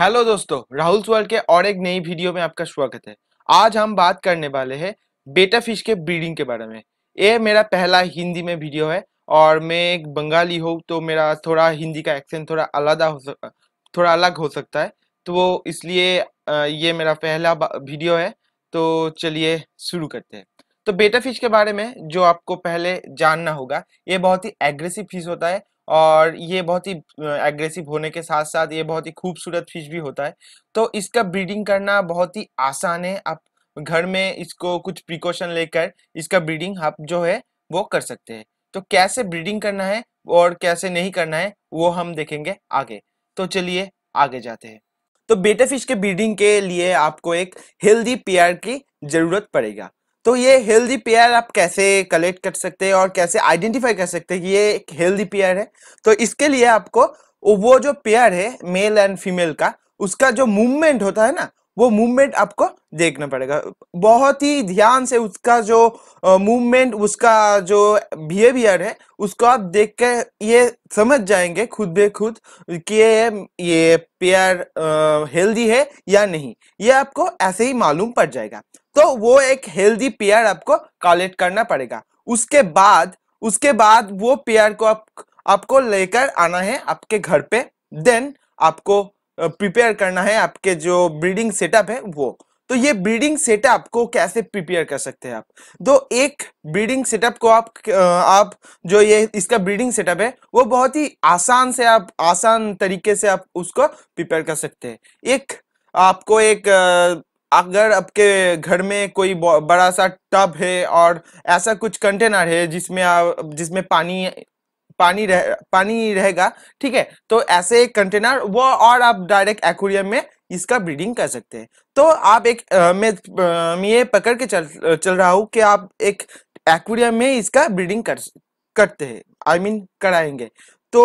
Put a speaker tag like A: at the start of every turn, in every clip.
A: hello दोस्तों Rahul world के और एक नई वीडियो में आपका स्वागत है आज हम बात करने वाले हैं बेटा फिश के ब्रीडिंग के बारे में ये मेरा पहला हिंदी में वीडियो है और मैं एक बंगाली हूँ तो मेरा थोड़ा हिंदी का एक्सेंट थोड़ा अलग हो सक थोड़ा अलग हो सकता है तो वो इसलिए ये मेरा पहला वीडियो है तो चलिए शुरू करते हैं तो बेटा फिश के बारे में जो आपको पहले जानना होगा ये बहुत ही एग्रेसिव फिश होता है और ये बहुत ही एग्रेसिव होने के साथ साथ ये बहुत ही खूबसूरत फिश भी होता है तो इसका ब्रीडिंग करना बहुत ही आसान है आप घर में इसको कुछ प्रिकॉशन लेकर इसका ब्रीडिंग आप जो है वो कर सकते हैं तो कैसे ब्रीडिंग करना है और कैसे नहीं करना है वो हम देखेंगे आगे तो चलिए आगे जाते हैं तो बेटा फिश के ब्रीडिंग के लिए आपको एक हेल्दी पेयर की जरूरत पड़ेगा तो ये हेल्दी पेयर आप कैसे कलेक्ट कर सकते हैं और कैसे आइडेंटिफाई कर सकते हैं कि ये एक हेल्दी पेयर है तो इसके लिए आपको वो जो पेयर है मेल एंड फीमेल का उसका जो मूवमेंट होता है ना वो मूवमेंट आपको देखना पड़ेगा बहुत ही ध्यान से उसका जो मूवमेंट उसका जो बिहेवियर है उसको आप देख के ये समझ जाएंगे खुद बे खुद कि ये पेयर हेल्दी है या नहीं ये आपको ऐसे ही मालूम पड़ जाएगा तो वो एक हेल्दी पेयर आपको कलेक्ट करना पड़ेगा उसके बाद उसके बाद वो पेयर को आप आपको लेकर आना है आपके घर पे देन आपको प्रिपेयर करना है आपके जो ब्रीडिंग सेटअप है वो तो ये ब्रीडिंग सेटअप को कैसे प्रिपेयर कर सकते हैं आप तो एक ब्रीडिंग सेटअप को आप आप जो ये इसका ब्रीडिंग सेटअप है वो बहुत ही आसान से आप आसान तरीके से आप उसको प्रिपेयर कर सकते हैं एक आपको एक अगर आपके घर में कोई बड़ा सा टब है और ऐसा कुछ कंटेनर है जिसमें आप जिसमें पानी पानी रह पानी रहेगा ठीक है तो ऐसे एक कंटेनर वो और आप डायरेक्ट एक्वेरियम में इसका ब्रीडिंग कर सकते हैं तो आप एक आ, मैं ये पकड़ के चल चल रहा हूँ कि आप एक एक्वेरियम में इसका ब्रीडिंग कर करते हैं आई मीन कराएंगे तो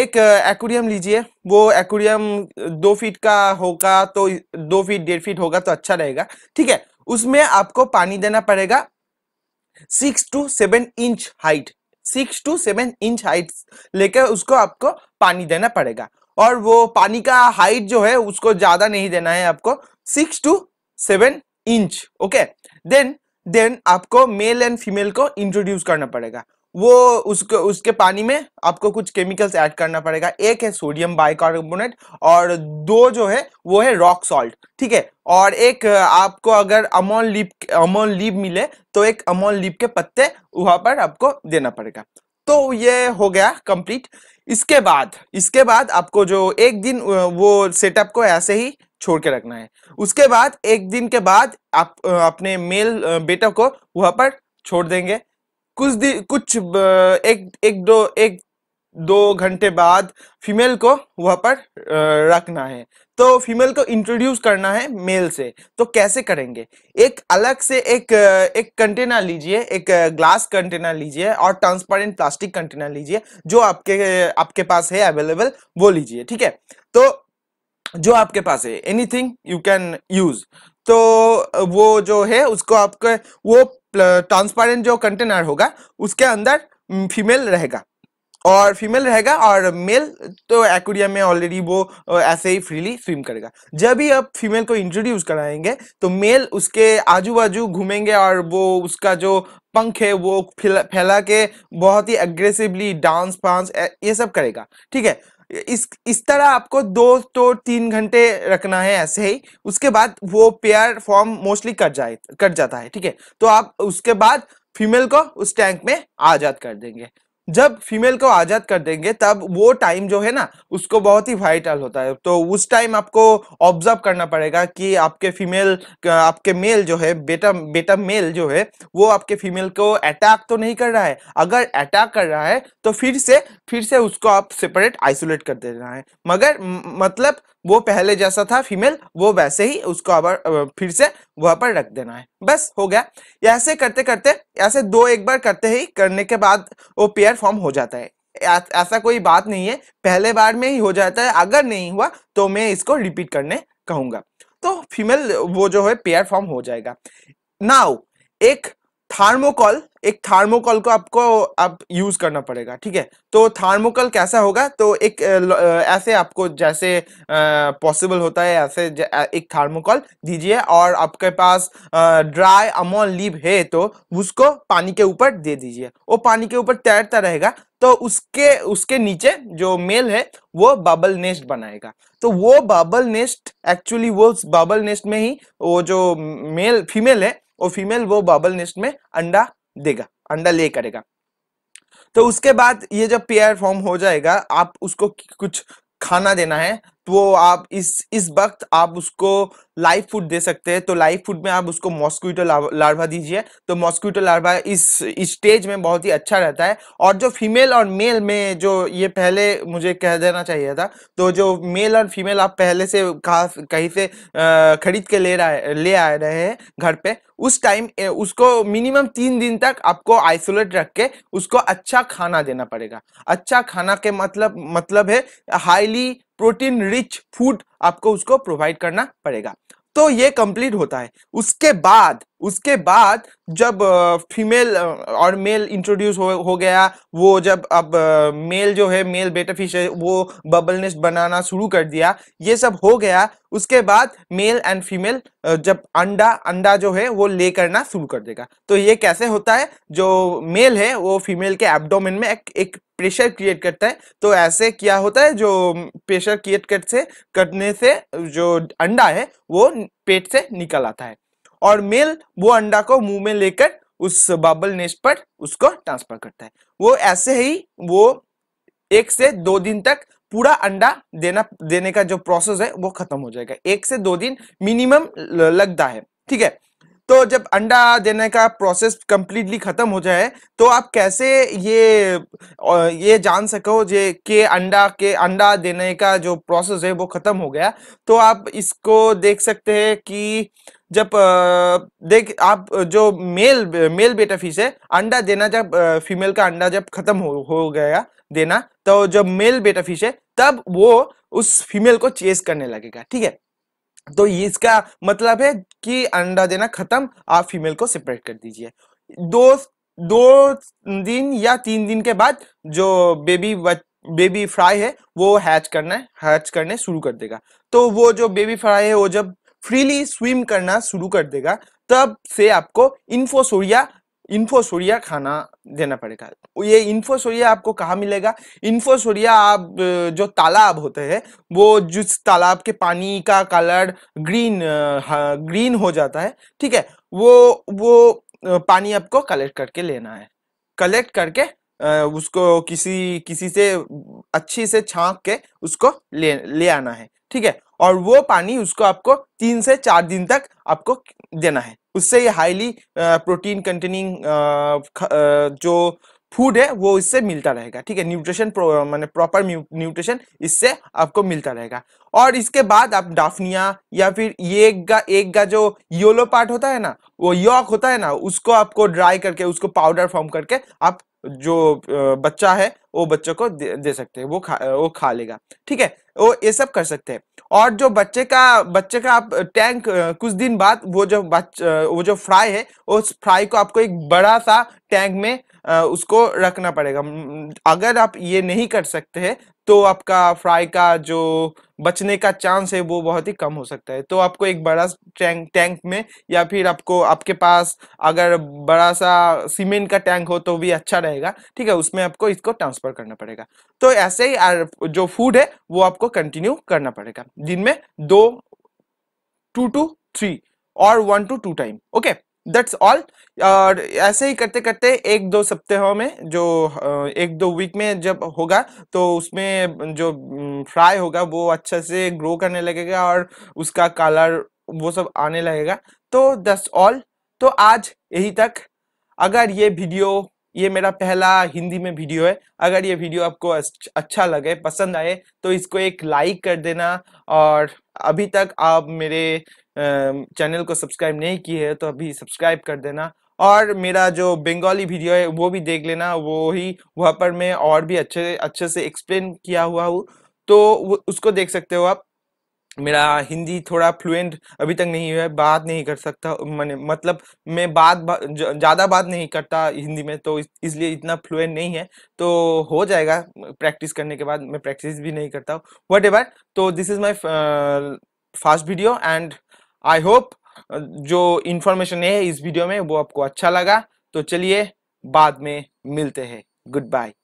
A: एक एक्वेरियम लीजिए वो एक्वेरियम दो फीट का होगा तो दो फीट डेढ़ फीट होगा तो अच्छा रहेगा ठीक है उसमें आपको पानी देना पड़ेगा six two seven inch height six two seven inch height लेकर उसको आपको पानी देना पड़ेगा और वो पानी का हाइट जो है उसको ज्यादा नहीं देना है आपको six two seven inch okay then then आपको मेल एंड फीमेल को इंट्रोड्यूस करना पड़ेगा वो उसके उसके पानी में आपको कुछ केमिकल्स ऐड करना पड़ेगा एक है सोडियम बाइकार्बोनेट और दो जो है वो है रॉक सॉल्ट ठीक है और एक आपको अगर अमोल लीप अमोल लीप मिले तो एक अमोल लीप के पत्ते वहां पर आपको देना पड़ेगा तो ये हो गया कंप्लीट इसके बाद इसके बाद आपको जो एक दिन वो सेटअप को ऐसे ही छोड़ के रखना है उसके बाद एक दिन के बाद आप अपने मेल बेटा को वहां पर छोड़ देंगे कुछ दिन कुछ एक एक दो एक दो घंटे बाद फीमेल को वहाँ पर रखना है तो फीमेल को इंट्रोड्यूस करना है मेल से तो कैसे करेंगे एक अलग से एक एक कंटेनर लीजिए एक ग्लास कंटेनर लीजिए और ट्रांसपेरेंट प्लास्टिक कंटेनर लीजिए जो आपके आपके पास है अवेलेबल वो लीजिए ठीक है तो जो आपके पास है एनीथिंग यू कैन यूज तो वो जो है उसको आपके वो ट्रांसपेरेंट जो कंटेनर होगा उसके अंदर फीमेल रहेगा और फीमेल रहेगा और मेल तो एक्वेरियम में ऑलरेडी वो ऐसे ही फ्रीली स्विम करेगा जब भी आप फीमेल को इंट्रोड्यूस कराएंगे तो मेल उसके आजू बाजू घूमेंगे और वो उसका जो पंख है वो फैला के बहुत ही अग्रेसिवली डांस फांस ये सब करेगा ठीक है इस इस तरह आपको दो तो तीन घंटे रखना है ऐसे ही उसके बाद वो पेयर फॉर्म मोस्टली कट जाए कट जाता है ठीक है तो आप उसके बाद फीमेल को उस टैंक में आजाद कर देंगे जब फीमेल को आज़ाद कर देंगे तब वो टाइम जो है ना उसको बहुत ही वाइटल होता है तो उस टाइम आपको ऑब्जर्व करना पड़ेगा कि आपके फीमेल आपके मेल जो है बेटा बेटा मेल जो है वो आपके फीमेल को अटैक तो नहीं कर रहा है अगर अटैक कर रहा है तो फिर से फिर से उसको आप सेपरेट आइसोलेट कर देना है मगर मतलब वो पहले जैसा था फीमेल वो वैसे ही उसको अब फिर से वहां पर रख देना है बस हो गया ऐसे करते करते ऐसे दो एक बार करते ही करने के बाद वो पेयर फॉर्म हो जाता है ऐसा कोई बात नहीं है पहले बार में ही हो जाता है अगर नहीं हुआ तो मैं इसको रिपीट करने कहूंगा तो फीमेल वो जो है पेयर फॉर्म हो जाएगा नाउ एक थार्मोकॉल एक थार्मोकॉल को आपको आप यूज करना पड़ेगा ठीक है तो थार्मोकॉल कैसा होगा तो एक ऐसे आपको जैसे पॉसिबल होता है ऐसे एक थार्मोकॉल दीजिए और आपके पास ड्राई अमोल लीव है तो उसको पानी के ऊपर दे दीजिए वो पानी के ऊपर तैरता रहेगा तो उसके उसके नीचे जो मेल है वो बबल नेस्ट बनाएगा तो वो बबल नेस्ट एक्चुअली वो बबल नेस्ट में ही वो जो मेल फीमेल है और फीमेल वो बबल नेस्ट में अंडा देगा अंडा ले करेगा तो उसके बाद ये जब पेयर फॉर्म हो जाएगा आप उसको कुछ खाना देना है तो आप इस इस वक्त आप उसको लाइव फूड दे सकते हैं तो लाइव फूड में आप उसको मॉस्क्यूटो लार्वा दीजिए तो मॉस्क्यूटो लार्वा इस स्टेज में बहुत ही अच्छा रहता है और जो फीमेल और मेल में जो ये पहले मुझे कह देना चाहिए था तो जो मेल और फीमेल आप पहले से कहा कहीं से खरीद के ले रहा ले आ रहे हैं घर पे उस टाइम उसको मिनिमम तीन दिन तक आपको आइसोलेट रख के उसको अच्छा खाना देना पड़ेगा अच्छा खाना के मतलब मतलब है हाईली प्रोटीन रिच फूड आपको उसको प्रोवाइड करना पड़ेगा तो ये कंप्लीट होता है उसके बाद उसके बाद जब फीमेल और मेल इंट्रोड्यूस हो, हो गया वो जब अब मेल जो है मेल बेटा फिश है वो बबल नेस्ट बनाना शुरू कर दिया ये सब हो गया उसके बाद मेल एंड फीमेल जब अंडा अंडा जो है वो ले करना शुरू कर देगा तो ये कैसे होता है जो मेल है वो फीमेल के एबडोमिन में एक, एक प्रेशर क्रिएट करता है तो ऐसे क्या होता है जो प्रेशर क्रिएट करते करने से जो अंडा है वो पेट से निकल आता है और मेल वो अंडा को मुंह में लेकर उस बबल नेस्ट पर उसको ट्रांसफर करता है वो ऐसे ही वो एक से दो दिन तक पूरा अंडा देना देने का जो प्रोसेस है वो खत्म हो जाएगा एक से दो दिन मिनिमम लगता है ठीक है तो जब अंडा देने का प्रोसेस कंप्लीटली खत्म हो जाए तो आप कैसे ये ये जान सको जे कि अंडा के अंडा देने का जो प्रोसेस है वो खत्म हो गया तो आप इसको देख सकते हैं कि जब देख आप जो मेल मेल बेटा फिश है अंडा देना जब फीमेल का अंडा जब खत्म हो हो गया देना तो जब मेल बेटा फिश है तब वो उस फीमेल को चेस करने लगेगा ठीक है तो ये इसका मतलब है कि अंडा देना खत्म आप फीमेल को सेपरेट कर दीजिए दो दो दिन या तीन दिन के बाद जो बेबी बेबी फ्राई है वो हैच करना है हैच करने शुरू कर देगा तो वो जो बेबी फ्राई है वो जब फ्रीली स्विम करना शुरू कर देगा तब से आपको इन्फोसोरिया इन्फो खाना देना पड़ेगा ये इन्फो आपको कहाँ मिलेगा इन्फो आप जो तालाब होते हैं वो जिस तालाब के पानी का कलर ग्रीन ग्रीन हो जाता है ठीक है वो वो पानी आपको कलेक्ट करके लेना है कलेक्ट करके उसको किसी किसी से अच्छी से छांक के उसको ले ले आना है ठीक है और वो पानी उसको आपको तीन से चार दिन तक आपको देना है उससे ये हाईली प्रोटीन कंटेनिंग जो फूड है वो इससे मिलता रहेगा ठीक है न्यूट्रिशन मैंने प्रॉपर न्यूट्रिशन इससे आपको मिलता रहेगा और इसके बाद आप डाफनिया या फिर ये का एक का जो योलो पार्ट होता है ना वो यॉक होता है ना उसको आपको ड्राई करके उसको पाउडर फॉर्म करके आप जो बच्चा है वो बच्चों को दे, दे सकते हैं वो खा वो खा लेगा ठीक है वो ये सब कर सकते हैं और जो बच्चे का बच्चे का आप टैंक कुछ दिन बाद वो जो बच वो जो फ्राई है उस फ्राई को आपको एक बड़ा सा टैंक में उसको रखना पड़ेगा अगर आप ये नहीं कर सकते हैं तो आपका फ्राई का जो बचने का चांस है वो बहुत ही कम हो सकता है तो आपको एक बड़ा टैंक टैंक में या फिर आपको आपके पास अगर बड़ा सा सीमेंट का टैंक हो तो भी अच्छा रहेगा ठीक है उसमें आपको इसको ट्रांसफर करना पड़ेगा तो ऐसे ही जो फूड है वो आपको कंटिन्यू करना पड़ेगा दिन में दो टू टू थ्री और one two two time okay that's all और ऐसे ही करते करते एक दो सप्ताहों में जो एक दो वीक में जब होगा तो उसमें जो फ्राई होगा वो अच्छे से ग्रो करने लगेगा और उसका कलर वो सब आने लगेगा तो दैट्स ऑल तो आज यही तक अगर ये वीडियो ये मेरा पहला हिंदी में वीडियो है अगर ये वीडियो आपको अच्छा लगे पसंद आए तो इसको एक लाइक कर देना और अभी तक आप मेरे चैनल को सब्सक्राइब नहीं किए हैं तो अभी सब्सक्राइब कर देना और मेरा जो बंगाली वीडियो है वो भी देख लेना वो ही वहाँ पर मैं और भी अच्छे अच्छे से एक्सप्लेन किया हुआ हूँ तो उसको देख सकते हो आप मेरा हिंदी थोड़ा फ्लुएंट अभी तक नहीं हुआ है बात नहीं कर सकता मैंने मतलब मैं बात ज़्यादा बात नहीं करता हिंदी में तो इस, इसलिए इतना फ्लुएंट नहीं है तो हो जाएगा प्रैक्टिस करने के बाद मैं प्रैक्टिस भी नहीं करता हूँ वट एवर तो this is my fast video and I hope जो इन्फॉर्मेशन है इस वीडियो में वो आपको अच्छा लगा तो चलिए बाद में मिलते हैं गुड बाय